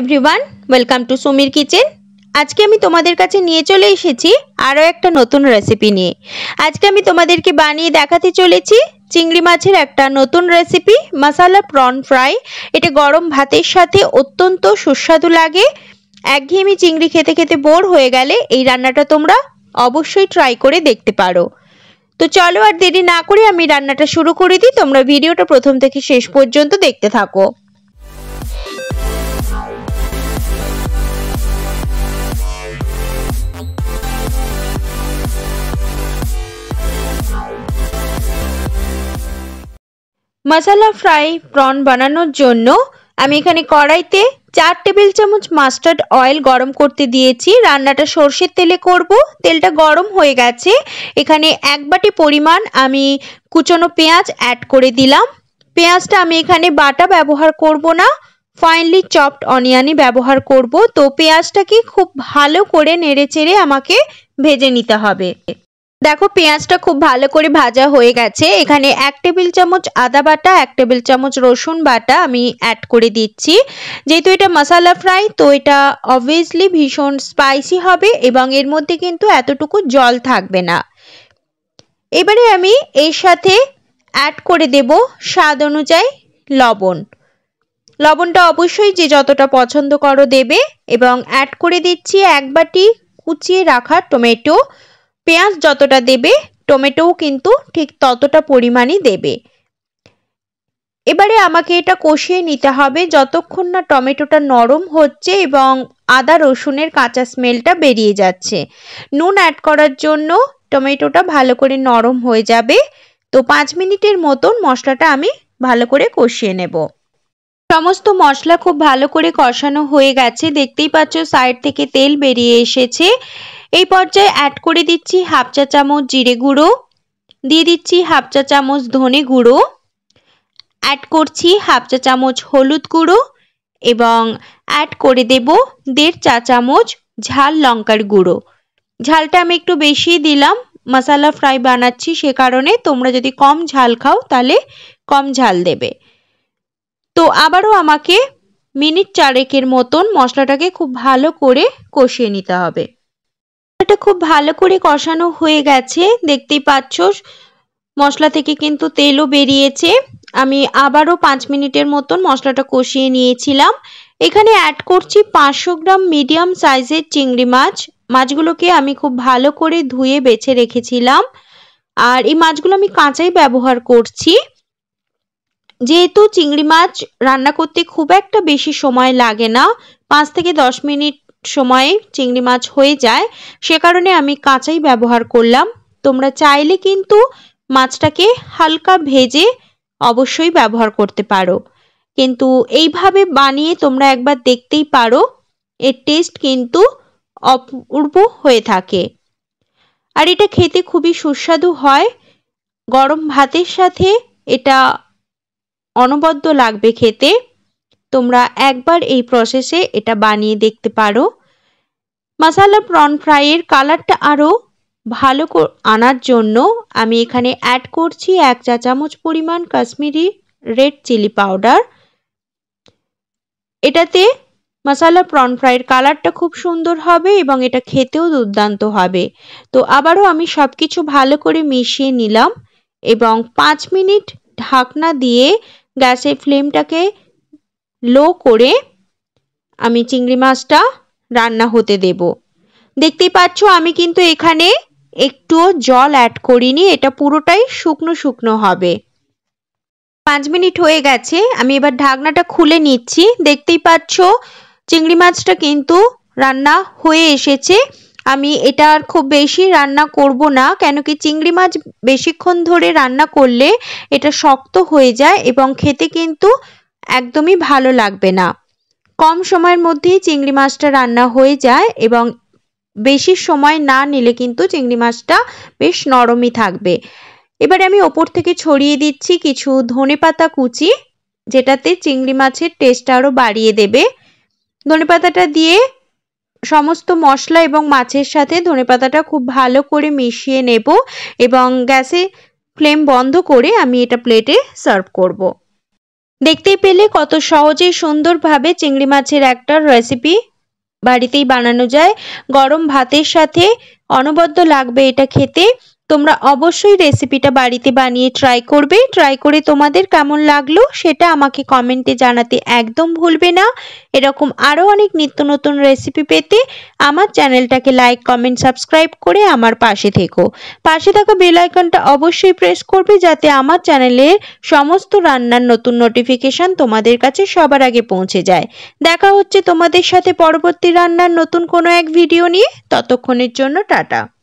Everyone welcome to সুমির kitchen আজকে আমি তোমাদের কাছে নিয়ে চলে এসেছি আরও একটা নতুন রেসিপি নিয়ে আজকে আমি তোমাদেরকে বানিয়ে দেখাতে চলেছি চিংড়ি মাছের একটা নতুন রেসিপি মশালা প্রন ফ্রাই এটা গরম ভাতের সাথে অত্যন্ত সুস্বাদু লাগে একঘেয়েমি চিংড়ি খেতে খেতে বোর হয়ে গেলে এই রান্নাটা তোমরা অবশ্যই ট্রাই করে দেখতে পারো তো চলো আর দেরি না করে আমি রান্নাটা শুরু করে দিই তোমরা ভিডিওটা প্রথম থেকে শেষ পর্যন্ত দেখতে থাকো মশালা ফ্রাই প্রন বানানোর জন্য আমি এখানে কড়াইতে চার টেবিল চামচ মাস্টার্ড অয়েল গরম করতে দিয়েছি রান্নাটা সর্ষের তেলে করব তেলটা গরম হয়ে গেছে এখানে এক বাটি পরিমাণ আমি কুচনো পেঁয়াজ অ্যাড করে দিলাম পেঁয়াজটা আমি এখানে বাটা ব্যবহার করব না ফাইনলি চপড অনিয়নই ব্যবহার করব তো পেঁয়াজটাকে খুব ভালো করে নেড়েচেড়ে আমাকে ভেজে নিতে হবে দেখো পেঁয়াজটা খুব ভালো করে ভাজা হয়ে গেছে এখানে এক টেবিল চামচ আদা বাটা এক টেবিল চামচ রসুন বাটা আমি অ্যাড করে দিচ্ছি যেহেতু এটা মশালা ফ্রাই তো এটা অবভিয়াসলি ভীষণ স্পাইসি হবে এবং এর মধ্যে কিন্তু এতটুকু জল থাকবে না এবারে আমি এর সাথে অ্যাড করে দেব স্বাদ অনুযায়ী লবণ লবণটা অবশ্যই যে যতটা পছন্দ করো দেবে এবং অ্যাড করে দিচ্ছি এক বাটি কুচিয়ে রাখা টমেটো পেঁয়াজ যতটা দেবে টমেটোও কিন্তু ঠিক ততটা পরিমাণই দেবে এবারে আমাকে এটা কষিয়ে নিতে হবে যতক্ষণ না টমেটোটা নরম হচ্ছে এবং আদা রসুনের কাঁচা স্মেলটা বেরিয়ে যাচ্ছে নুন অ্যাড করার জন্য টমেটোটা ভালো করে নরম হয়ে যাবে তো পাঁচ মিনিটের মতন মশলাটা আমি ভালো করে কষিয়ে নেব সমস্ত মশলা খুব ভালো করে কষানো হয়ে গেছে দেখতেই পাচ্ছ সাইড থেকে তেল বেরিয়ে এসেছে এই পর্যায়ে অ্যাড করে দিচ্ছি হাফ চা চামচ জিরে গুঁড়ো দিয়ে দিচ্ছি হাফ চা চামচ ধনে গুঁড়ো অ্যাড করছি হাফ চা চামচ হলুদ গুঁড়ো এবং অ্যাড করে দেব দেড় চা চামচ ঝাল লঙ্কার গুঁড়ো ঝালটা আমি একটু বেশি দিলাম মশালা ফ্রাই বানাচ্ছি সে কারণে তোমরা যদি কম ঝাল খাও তাহলে কম ঝাল দেবে তো আবারও আমাকে মিনিট চারেকের মতন মশলাটাকে খুব ভালো করে কষিয়ে নিতে হবে মশলাটা খুব ভালো করে কষানো হয়ে গেছে দেখতেই পাচ্ছ মশলা থেকে কিন্তু তেলও বেরিয়েছে আমি আবারও পাঁচ মিনিটের মতন মশলাটা কষিয়ে নিয়েছিলাম এখানে অ্যাড করছি পাঁচশো গ্রাম মিডিয়াম সাইজের চিংড়ি মাছ মাছগুলোকে আমি খুব ভালো করে ধুয়ে বেছে রেখেছিলাম আর এই মাছগুলো আমি কাঁচাই ব্যবহার করছি যেহেতু চিংড়ি মাছ রান্না করতে খুব একটা বেশি সময় লাগে না পাঁচ থেকে দশ মিনিট সময়ে চিংড়ি মাছ হয়ে যায় সে কারণে আমি কাঁচাই ব্যবহার করলাম তোমরা চাইলে কিন্তু মাছটাকে হালকা ভেজে অবশ্যই ব্যবহার করতে পারো কিন্তু এইভাবে বানিয়ে তোমরা একবার দেখতেই পারো এর টেস্ট কিন্তু অপূর্ব হয়ে থাকে আর এটা খেতে খুবই সুস্বাদু হয় গরম ভাতের সাথে এটা অনবদ্য লাগবে খেতে তোমরা একবার এই প্রসেসে এটা বানিয়ে দেখতে পারো মশালা প্রন ফ্রাইয়ের কালারটা আরও ভালো আনার জন্য আমি এখানে অ্যাড করছি এক চা চামচ পরিমাণ কাশ্মীরি রেড চিলি পাউডার এটাতে মশালা প্রন ফ্রাইয়ের কালারটা খুব সুন্দর হবে এবং এটা খেতেও দুর্দান্ত হবে তো আবারও আমি সব কিছু ভালো করে মিশিয়ে নিলাম এবং পাঁচ মিনিট ঢাকনা দিয়ে গ্যাসের ফ্লেমটাকে লো করে আমি চিংড়ি মাছটা রান্না হতে দেব দেখতেই পাচ্ছ আমি কিন্তু এখানে একটুও জল অ্যাড করিনি এটা পুরোটাই শুকনো শুকনো হবে পাঁচ মিনিট হয়ে গেছে আমি এবার ঢাকনাটা খুলে নিচ্ছি দেখতেই পাচ্ছ চিংড়ি মাছটা কিন্তু রান্না হয়ে এসেছে আমি এটা আর খুব বেশি রান্না করব না কেন কি চিংড়ি মাছ বেশিক্ষণ ধরে রান্না করলে এটা শক্ত হয়ে যায় এবং খেতে কিন্তু একদমই ভালো লাগবে না কম সময়ের মধ্যেই চিংড়ি মাছটা রান্না হয়ে যায় এবং বেশি সময় না নিলে কিন্তু চিংড়ি মাছটা বেশ নরমই থাকবে এবারে আমি ওপর থেকে ছড়িয়ে দিচ্ছি কিছু ধনে পাতা কুচি যেটাতে চিংড়ি মাছের টেস্ট আরও বাড়িয়ে দেবে ধনে পাতাটা দিয়ে সমস্ত মশলা এবং মাছের সাথে ধনে পাতাটা খুব ভালো করে মিশিয়ে নেব এবং গ্যাসে ফ্লেম বন্ধ করে আমি এটা প্লেটে সার্ভ করব। দেখতে পেলে কত সহজে সুন্দরভাবে চিংড়ি মাছের একটা রেসিপি বাড়িতেই বানানো যায় গরম ভাতের সাথে অনবদ্য লাগবে এটা খেতে তোমরা অবশ্যই রেসিপিটা বাড়িতে বানিয়ে ট্রাই করবে ট্রাই করে তোমাদের কেমন লাগলো সেটা আমাকে কমেন্টে জানাতে একদম ভুলবে না এরকম আরও অনেক নিত্য নতুন রেসিপি পেতে আমার চ্যানেলটাকে লাইক কমেন্ট সাবস্ক্রাইব করে আমার পাশে থেকো পাশে থাকা বেলাইকনটা অবশ্যই প্রেস করবে যাতে আমার চ্যানেলের সমস্ত রান্নার নতুন নোটিফিকেশান তোমাদের কাছে সবার আগে পৌঁছে যায় দেখা হচ্ছে তোমাদের সাথে পরবর্তী রান্নার নতুন কোনো এক ভিডিও নিয়ে ততক্ষণের জন্য টাটা